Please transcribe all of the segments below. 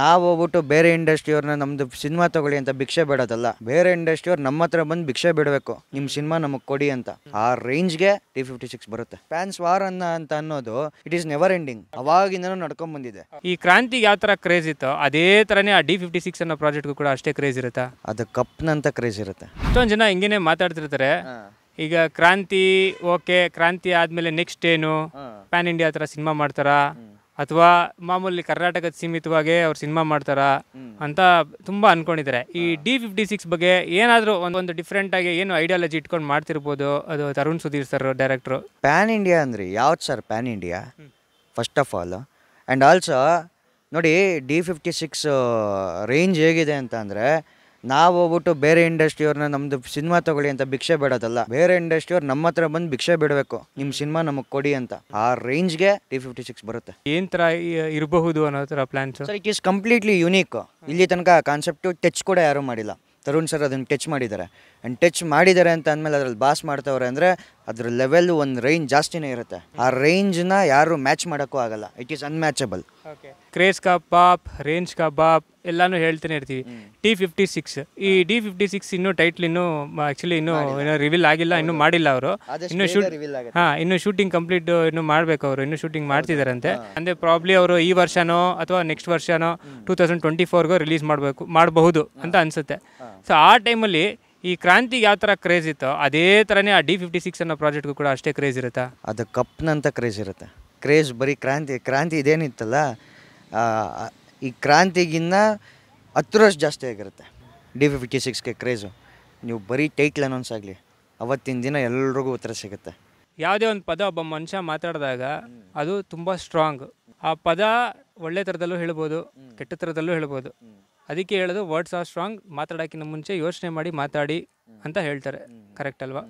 ನಾವು ಹೋಗ್ಬಿಟ್ಟು ಬೇರೆ ಇಂಡಸ್ಟ್ರಿಯವ್ರನ್ನ ನಮ್ದು ಸಿನಿಮಾ ತಗೊಳ್ಳಿ ಅಂತ ಭಿಕ್ಷೆ ಬಿಡೋದಲ್ಲ ಬೇರೆ ಇಂಡಸ್ಟ್ರಿಯವ್ರು ನಮ್ಮ ಹತ್ರ ಬಂದು ಭಿಕ್ಷೆ ಬಿಡಬೇಕು ನಿಮ್ ಸಿನಿಮಾ ನಮಗೆ ಕೊಡಿ ಅಂತ ಆ ರೇಂಜ್ಗೆ ಟಿ ಫಿಫ್ಟಿ ಸಿಕ್ಸ್ ಬರುತ್ತೆ ಫ್ಯಾನ್ಸ್ ವಾರ್ ಅನ್ನ ಅಂತ ಅನ್ನೋದು ಇಟ್ ಈಸ್ ನೆವರ್ ಎಂಡಿಂಗ್ ಅವಾಗಿಂದನೂ ನಡ್ಕೊಂಡ್ ಬಂದಿದೆ ಈ ಕ್ರಾಂತಿ ಯಾವ ತರ ಕ್ರೇಜ್ ಇತ್ತು ಅದೇ ತರನೇ ಆ ಡಿ ಫಿಫ್ಟಿ ಸಿಕ್ಸ್ ಅನ್ನೋ ಪ್ರಾಜೆಕ್ಟ್ಗೂ ಕೂಡ ಅಷ್ಟೇ ಕ್ರೇಜ್ ಇರುತ್ತೆ ಅದು ಕಪ್ನಂತ ಕ್ರೇಜ್ ಇರುತ್ತೆ ಇಷ್ಟೊಂದು ಜನ ಹಿಂಗೇನೆ ಮಾತಾಡ್ತಿರ್ತಾರೆ ಈಗ ಕ್ರಾಂತಿ ಓಕೆ ಕ್ರಾಂತಿ ಆದ್ಮೇಲೆ ನೆಕ್ಸ್ಟ್ ಏನು ಪ್ಯಾನ್ ಇಂಡಿಯಾ ತರ ಸಿನಿಮಾ ಮಾಡ್ತಾರಾ ಅಥವಾ ಮಾಮೂಲಿ ಕರ್ನಾಟಕದ ಸೀಮಿತವಾಗಿ ಅವ್ರು ಸಿನಿಮಾ ಮಾಡ್ತಾರಾ ಅಂತ ತುಂಬ ಅನ್ಕೊಂಡಿದ್ದಾರೆ ಈ ಡಿ ಫಿಫ್ಟಿ ಸಿಕ್ಸ್ ಬಗ್ಗೆ ಏನಾದರೂ ಒಂದೊಂದು ಡಿಫ್ರೆಂಟ್ ಆಗಿ ಏನು ಐಡಿಯಾಲಜಿ ಇಟ್ಕೊಂಡು ಮಾಡ್ತಿರ್ಬೋದು ಅದು Tarun Sudhir sir director pan India ಅಂದರೆ ಯಾವ್ದು sir pan India first of all and also ನೋಡಿ ಡಿ ಫಿಫ್ಟಿ ಸಿಕ್ಸ್ ರೇಂಜ್ ಹೇಗಿದೆ ಅಂತ ಅಂದರೆ ನಾವು ಹೋಗ್ಬಿಟ್ಟು ಬೇರೆ ಇಂಡಸ್ಟ್ರಿಯವ್ರನ್ನ ನಮ್ದು ಸಿನಿಮಾ ತಗೊಳ್ಳಿ ಅಂತ ಭಿಕ್ಷೆ ಬಿಡೋದಲ್ಲ ಬೇರೆ ಇಂಡಸ್ಟ್ರಿಯವ್ರು ನಮ್ಮ ಹತ್ರ ಬಂದು ಭಿಕ್ಷೆ ಬಿಡಬೇಕು ನಿಮ್ಮ ಸಿನಿಮಾ ನಮಗೆ ಕೊಡಿ ಅಂತ ಆ ರೇಂಜ್ಗೆ ಟಿ ಫಿಫ್ಟಿ ಸಿಕ್ಸ್ ಬರುತ್ತೆ ಏನ್ ತರ ಇರಬಹುದು ಅನ್ನೋ ತರ plan sir it is completely unique ಇಲ್ಲಿ ತನಕ ಕಾನ್ಸೆಪ್ಟ್ ಟಚ್ ಕೂಡ ಯಾರು ಮಾಡಿಲ್ಲ ತರುಣ್ ಸರ್ ಅದನ್ನ ಟಚ್ ಮಾಡಿದ್ದಾರೆ ಅಂಡ್ ಟಚ್ ಮಾಡಿದ್ದಾರೆ ಅಂತ ಅಂದಮೇಲೆ ಅದ್ರಲ್ಲಿ ಬಾಸ್ ಮಾಡ್ತವ್ರೆ ಅಂದರೆ ಅದ್ರ ಲೆವೆಲ್ ಒಂದು ರೇಂಜ್ ಜಾಸ್ತಿನೇ ಇರುತ್ತೆ ಆ ರೇಂಜ್ ನ ಯಾರು ಮ್ಯಾಚ್ ಮಾಡೋಕ್ಕೂ ಆಗಲ್ಲ ಇಟ್ ಈಸ್ ಅನ್ಮ್ಯಾಚಬಲ್ ಕ್ರೇಸ್ ಕಬಾಬ್ ರೇಂಜ್ ಕಬಾಬ್ ಎಲ್ಲಾನು ಹೇಳ್ತಾನೆ ಇರ್ತೀವಿ ಟಿ ಫಿಫ್ಟಿ ಸಿಕ್ಸ್ ಈ ಡಿ ಫಿಫ್ಟಿ ಸಿಕ್ಸ್ ಇನ್ನೂ ಟೈಟ್ಲ್ ಇನ್ನೂ ಆಕ್ಚುಲಿ ಇನ್ನು ಏನೋ ರಿವೀಲ್ ಆಗಿಲ್ಲ ಇನ್ನು ಮಾಡಿಲ್ಲ ಅವರು ಇನ್ನು ಶೂಟ್ ಹಾ ಇನ್ನು ಶೂಟಿಂಗ್ ಕಂಪ್ಲೀಟ್ ಇನ್ನು ಮಾಡ್ಬೇಕು ಅವರು ಇನ್ನು ಶೂಟಿಂಗ್ ಮಾಡ್ತಿದಾರಂತೆ ಅಂದ್ರೆ ಪ್ರಾಬ್ಲಿ ಅವರು ಈ ವರ್ಷನೋ ಅಥವಾ ನೆಕ್ಸ್ಟ್ ವರ್ಷನೋ ಟೂ ತೌಸಂಡ್ ಟ್ವೆಂಟಿ ಫೋರ್ಗೂ ರಿಲೀಸ್ ಮಾಡಬೇಕು ಮಾಡಬಹುದು ಅಂತ ಅನ್ಸುತ್ತೆ ಸೊ ಆ ಟೈಮಲ್ಲಿ ಈ ಕ್ರಾಂತಿಗೆ ಯಾವ ಥರ ಕ್ರೇಜ್ ಇತ್ತೋ ಅದೇ ಥರನೇ ಆ ಡಿ ಫಿಫ್ಟಿ ಸಿಕ್ಸ್ ಅನ್ನೋ ಪ್ರಾಜೆಕ್ಟ್ಗೂ ಕೂಡ ಅಷ್ಟೇ ಕ್ರೇಜ್ ಇರುತ್ತಾ ಅದು ಕಪ್ನಂತ ಕ್ರೇಜ್ ಇರುತ್ತೆ ಕ್ರೇಜ್ ಬರೀ ಕ್ರಾಂತಿ ಕ್ರಾಂತಿ ಇದೇನಿತ್ತಲ್ಲ ಈ ಕ್ರಾಂತಿಗಿನ್ನ ಹತ್ತರಷ್ಟು ಜಾಸ್ತಿ ಆಗಿರುತ್ತೆ ಡಿ ಫಿಫ್ಟಿ ಸಿಕ್ಸ್ಗೆ ಕ್ರೇಜು ನೀವು ಬರೀ ಟೈಟ್ಲ್ ಅನೌನ್ಸ್ ಆಗಲಿ ಅವತ್ತಿನ ದಿನ ಎಲ್ರಿಗೂ ಉತ್ತರ ಸಿಗುತ್ತೆ ಯಾವುದೇ ಒಂದು ಪದ ಒಬ್ಬ ಮನುಷ್ಯ ಮಾತಾಡಿದಾಗ ಅದು ತುಂಬ ಸ್ಟ್ರಾಂಗ್ ಆ ಪದ ಒಳ್ಳೆ ಥರದಲ್ಲೂ ಹೇಳ್ಬೋದು ಕೆಟ್ಟ ಥರದಲ್ಲೂ ಹೇಳ್ಬೋದು ಅದಕ್ಕೆ ಹೇಳೋದು ವರ್ಡ್ಸ್ ಆರ್ ಸ್ಟ್ರಾಂಗ್ ಮಾತಾಡೋಕ್ಕಿಂತ ಮುಂಚೆ ಯೋಚನೆ ಮಾಡಿ ಮಾತಾಡಿ ಅಂತ ಹೇಳ್ತಾರೆ ಕರೆಕ್ಟ್ ಅಲ್ವಾ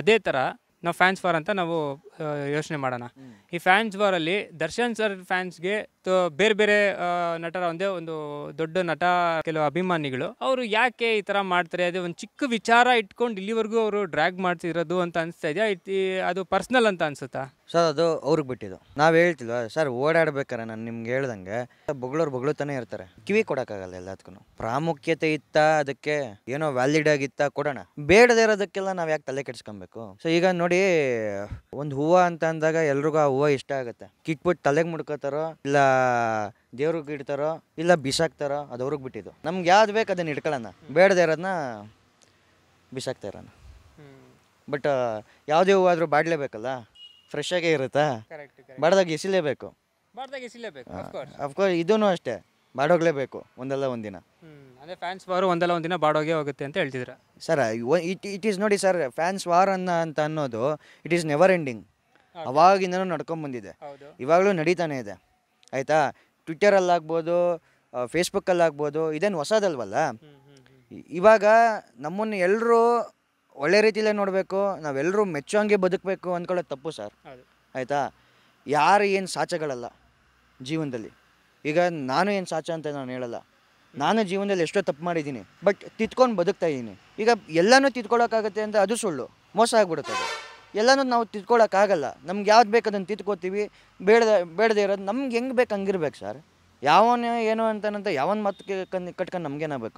ಅದೇ ಥರ ನಾವು ಫ್ಯಾನ್ಸ್ ಫಾರ್ ಅಂತ ನಾವು ಯೋಚನೆ ಮಾಡೋಣ ಈ ಫ್ಯಾನ್ಸ್ ವಾರಲ್ಲಿ ದರ್ಶನ್ ಸರ್ ಫ್ಯಾನ್ಸ್ಗೆ ಬೇರೆ ಬೇರೆ ನಟರ ಒಂದೇ ಒಂದು ದೊಡ್ಡ ನಟ ಕೆಲವು ಅಭಿಮಾನಿಗಳು ಅವರು ಯಾಕೆ ಈ ಥರ ಮಾಡ್ತಾರೆ ಅದೇ ಒಂದು ಚಿಕ್ಕ ವಿಚಾರ ಇಟ್ಕೊಂಡು ಇಲ್ಲಿವರೆಗೂ ಅವರು ಡ್ರ್ಯಾಗ್ ಮಾಡ್ತಿರೋದು ಅಂತ ಅನಿಸ್ತಾ ಇದೆಯಾ ಅದು ಪರ್ಸ್ನಲ್ ಅಂತ ಅನ್ಸುತ್ತಾ ಸರ್ ಅದು ಅವ್ರಿಗೆ ಬಿಟ್ಟಿದ್ದು ನಾವು ಹೇಳ್ತಿಲ್ವಾ ಸರ್ ಓಡಾಡ್ಬೇಕಾರೆ ನಾನು ನಿಮ್ಗೆ ಹೇಳ್ದಂಗೆ ಬಗ್ಳು ಬೊಗಳುತ್ತಾನೆ ಇರ್ತಾರೆ ಕಿವಿ ಕೊಡೋಕ್ಕಾಗಲ್ಲ ಎಲ್ಲದಕ್ಕೂ ಪ್ರಾಮುಖ್ಯತೆ ಇತ್ತ ಅದಕ್ಕೆ ಏನೋ ವ್ಯಾಲಿಡ್ ಆಗಿತ್ತ ಕೊಡೋಣ ಬೇಡದೇ ಇರೋದಕ್ಕೆಲ್ಲ ನಾವು ಯಾಕೆ ತಲೆ ಕೆಡಿಸ್ಕೊಬೇಕು ಸೊ ಈಗ ನೋಡಿ ಒಂದು ಹೂ ಹೂವು ಅಂತ ಅಂದಾಗ ಎಲ್ರಿಗೂ ಆ ಹೂವ ಇಷ್ಟ ಆಗುತ್ತೆ ಕಿಟ್ಬಿಟ್ಟು ತಲೆಗೆ ಮುಡ್ಕೋತಾರೋ ಇಲ್ಲ ದೇವ್ರಿಗೆ ಇಡ್ತಾರೋ ಇಲ್ಲ ಬಿಸಾಕ್ತಾರೋ ಅದು ಅವ್ರಿಗೆ ಬಿಟ್ಟಿದ್ದು ನಮ್ಗೆ ಯಾವ್ದು ಬೇಕು ಅದನ್ನ ಇಟ್ಕೊಳ್ಳೋಣ ಬೇಡದೇ ಇರೋದನ್ನ ಬಿಸಾಕ್ತಾ ಇರೋಣ ಬಟ್ ಯಾವುದೇ ಹೂವು ಆದರೂ ಬಾಡ್ಲೇಬೇಕಲ್ಲ ಫ್ರೆಶ್ ಆಗೇ ಇರುತ್ತಾ ಬಾಡ್ದಾಗ ಎಸಿಲೇಬೇಕು ಅಫ್ಕೋರ್ಸ್ ಇದೂ ಅಷ್ಟೇ ಬಾಡೋಗ್ಲೇಬೇಕು ಒಂದಲ್ಲ ಒಂದಿನ ಅಂದರೆ ಫ್ಯಾನ್ಸ್ ವಾರ್ ಒಂದಲ್ಲ ಒಂದಿನ ಬಾಡೋಗೆ ಹೋಗುತ್ತೆ ಅಂತ ಹೇಳ್ತಿದ್ರೆ ಸರ್ ಇಟ್ ಇಟ್ ಈಸ್ ನೋಡಿ ಸರ್ ಫ್ಯಾನ್ಸ್ ವಾರ್ ಅನ್ನ ಅಂತ ಅನ್ನೋದು ಇಟ್ ಈಸ್ ನೆವರ್ ಎಂಡಿಂಗ್ ಅವಾಗಿಂದನೂ ನಡ್ಕೊಂಬಂದಿದೆ ಬಂದಿದೆ ಇವಾಗಲೂ ನಡೀತಾನೆ ಇದೆ ಆಯಿತಾ ಟ್ವಿಟ್ಟರಲ್ಲಾಗ್ಬೋದು ಫೇಸ್ಬುಕ್ಕಲ್ಲಾಗ್ಬೋದು ಇದೇನು ಹೊಸದಲ್ವಲ್ಲ ಇವಾಗ ನಮ್ಮನ್ನು ಎಲ್ಲರೂ ಒಳ್ಳೆ ರೀತಿಯಲ್ಲೇ ನೋಡಬೇಕು ನಾವೆಲ್ಲರೂ ಮೆಚ್ಚೋಂಗೆ ಬದುಕಬೇಕು ಅಂದ್ಕೊಳ್ಳೋದು ತಪ್ಪು ಸರ್ ಆಯಿತಾ ಯಾರು ಏನು ಸಾಚಗಳಲ್ಲ ಜೀವನದಲ್ಲಿ ಈಗ ನಾನು ಏನು ಸಾಚ ಅಂತ ನಾನು ಹೇಳಲ್ಲ ನಾನು ಜೀವನದಲ್ಲಿ ಎಷ್ಟೋ ತಪ್ಪು ಮಾಡಿದ್ದೀನಿ ಬಟ್ ತಿತ್ಕೊಂಡು ಬದುಕ್ತಾ ಇದ್ದೀನಿ ಈಗ ಎಲ್ಲನೂ ತಿತ್ಕೊಳ್ಳೋಕ್ಕಾಗತ್ತೆ ಅಂತ ಅದು ಸುಳ್ಳು ಮೋಸ ಆಗ್ಬಿಡುತ್ತೆ ಎಲ್ಲನೂ ನಾವು ತಿದ್ಕೊಳ್ಳೋಕ್ಕಾಗಲ್ಲ ನಮ್ಗೆ ಯಾವ್ದು ಬೇಕು ಅದನ್ನು ತಿದ್ಕೋತೀವಿ ಬೇಡದ ಬೇಡದೆ ಇರೋದು ನಮ್ಗೆ ಹೆಂಗೆ ಬೇಕು ಹಂಗಿರ್ಬೇಕು ಸರ್ ಯಾವ ಏನು ಅಂತನಂತ ಯಾವನ ಮತ್ತೆ ಕನ್ ಕಟ್ಕೊಂಡು ನಮಗೇನಾಗಬೇಕು